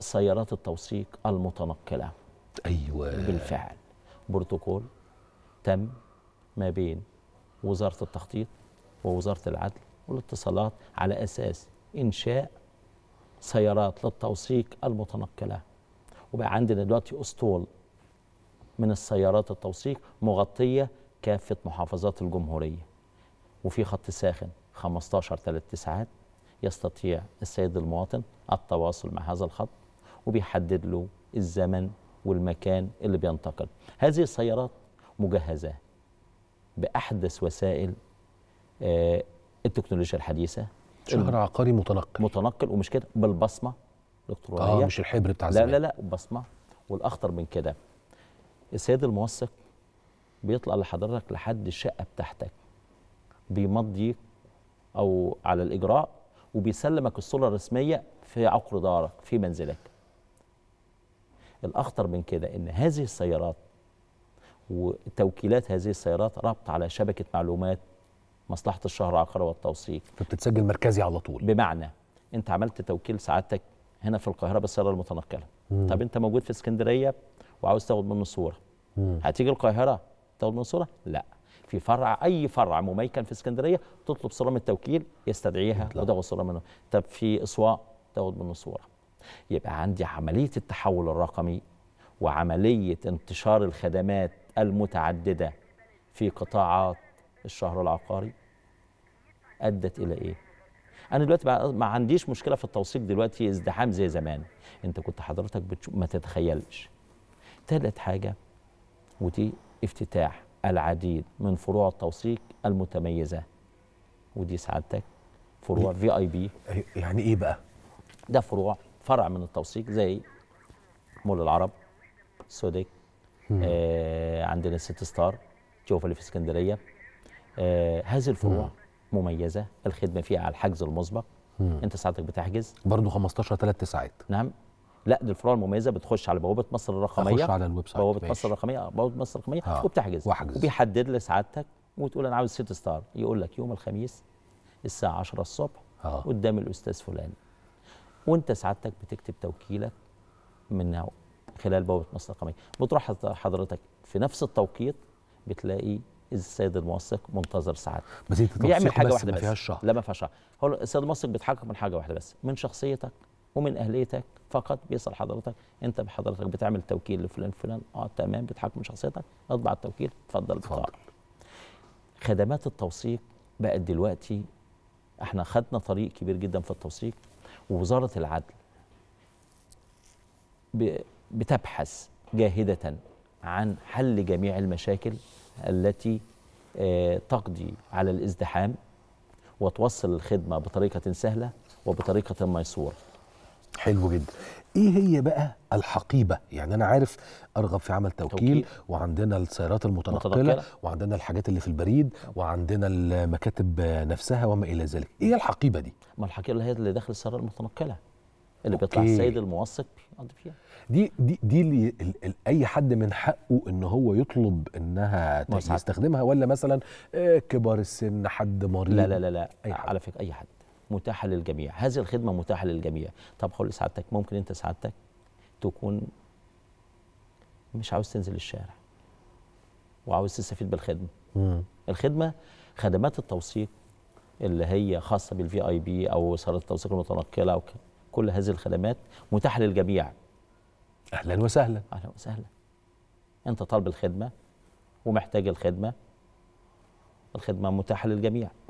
سيارات التوثيق المتنقله ايوه بالفعل بروتوكول تم ما بين وزاره التخطيط ووزاره العدل والاتصالات على اساس انشاء سيارات للتوثيق المتنقله وبقى عندنا دلوقتي اسطول من السيارات التوثيق مغطيه كافه محافظات الجمهوريه وفي خط ساخن 15 ثلاث تسعات يستطيع السيد المواطن التواصل مع هذا الخط وبيحدد له الزمن والمكان اللي بينتقل هذه السيارات مجهزة بأحدث وسائل آه، التكنولوجيا الحديثة شهر عقاري متنقل متنقل ومش كده بالبصمة الإلكترونية اه مش الحبر بتاع لا لا لا بصمة والأخطر من كده السيد الموثق بيطلع لحضرتك لحد الشقة بتاعتك بيمضيك أو على الإجراء وبيسلمك الصورة الرسمية في عقر دارك في منزلك الأخطر من كده أن هذه السيارات وتوكيلات هذه السيارات ربط على شبكة معلومات مصلحة الشهر عقار والتوثيق فبتتسجل مركزي على طول بمعنى أنت عملت توكيل سعادتك هنا في القاهرة بالسيارة المتنقلة مم. طب أنت موجود في اسكندرية وعاوز تاخد منه صورة مم. هتيجي القاهرة تاخد منه صورة؟ لا في فرع اي فرع مميكن في اسكندريه تطلب صوره من التوكيل يستدعيها وتاخد صوره منه طب في اسواق تاخد منه صوره يبقى عندي عملية التحول الرقمي وعملية انتشار الخدمات المتعددة في قطاعات الشهر العقاري أدت إلى إيه؟ أنا دلوقتي ما عنديش مشكلة في التوثيق دلوقتي ازدحام زي زمان أنت كنت حضرتك بتشوف ما تتخيلش تالت حاجة ودي افتتاح العديد من فروع التوثيق المتميزة ودي سعادتك فروع في اي بي يعني ايه بقى ده فروع فرع من التوثيق زي مول العرب سوديك آه عندنا ست ستار تشوف اللي في اسكندريه آه هذه الفروع مميزه الخدمه فيها على الحجز المسبق انت ساعتك بتحجز برضه 15 ثلاث ساعات نعم لا دي الفروع المميزه بتخش على بوابه مصر الرقميه بتخش على الويب سايت بوابه ماشي. مصر الرقميه بوابه مصر الرقميه آه. وبتحجز وحجز. وبيحدد لي سعادتك وتقول انا عاوز ست ستار يقول لك يوم الخميس الساعه 10 الصبح آه. قدام الاستاذ فلان وانت سعادتك بتكتب توكيلك من خلال بوابه مصر القومية بتروح حضرتك في نفس التوقيت بتلاقي السيد الموثق منتظر ساعات بيعمل حاجه واحده بس, بس. لا ما فيهاش هو السيد الموثق بيتحقق من حاجه واحده بس من شخصيتك ومن اهليتك فقط بيسال حضرتك انت بحضرتك بتعمل توكيل لفلان فلان اه تمام من شخصيتك اطبع التوكيل اتفضل اتفضل خدمات التوثيق بقت دلوقتي احنا خدنا طريق كبير جدا في التوثيق ووزارة العدل بتبحث جاهدة عن حل جميع المشاكل التي آه، تقضي على الازدحام وتوصل الخدمة بطريقة سهلة وبطريقة ميسورة حلو جدا ايه هي بقى الحقيبه يعني انا عارف ارغب في عمل توكيل, توكيل. وعندنا السيارات المتنقله المتنقله وعندنا الحاجات اللي في البريد وعندنا المكاتب نفسها وما الى ذلك ايه الحقيبه دي ما الحقيبه اللي هي اللي داخل السياره المتنقله اللي أوكي. بيطلع السيد الموثق بيقضي فيها دي دي دي اللي اي حد من حقه ان هو يطلب انها يستخدمها ولا مثلا آه، كبار السن حد مريض لا لا لا, لا. أي حد. على فكره اي حد متاحه للجميع هذه الخدمه متاحه للجميع طب هقول لسعادتك ممكن انت سعادتك تكون مش عاوز تنزل الشارع وعاوز تستفيد بالخدمه مم. الخدمه خدمات التوثيق اللي هي خاصه بالفي اي بي او وسائل التوثيق المتنقله او كل هذه الخدمات متاحه للجميع اهلا وسهلا اهلا وسهلا انت طالب الخدمه ومحتاج الخدمه الخدمه متاحه للجميع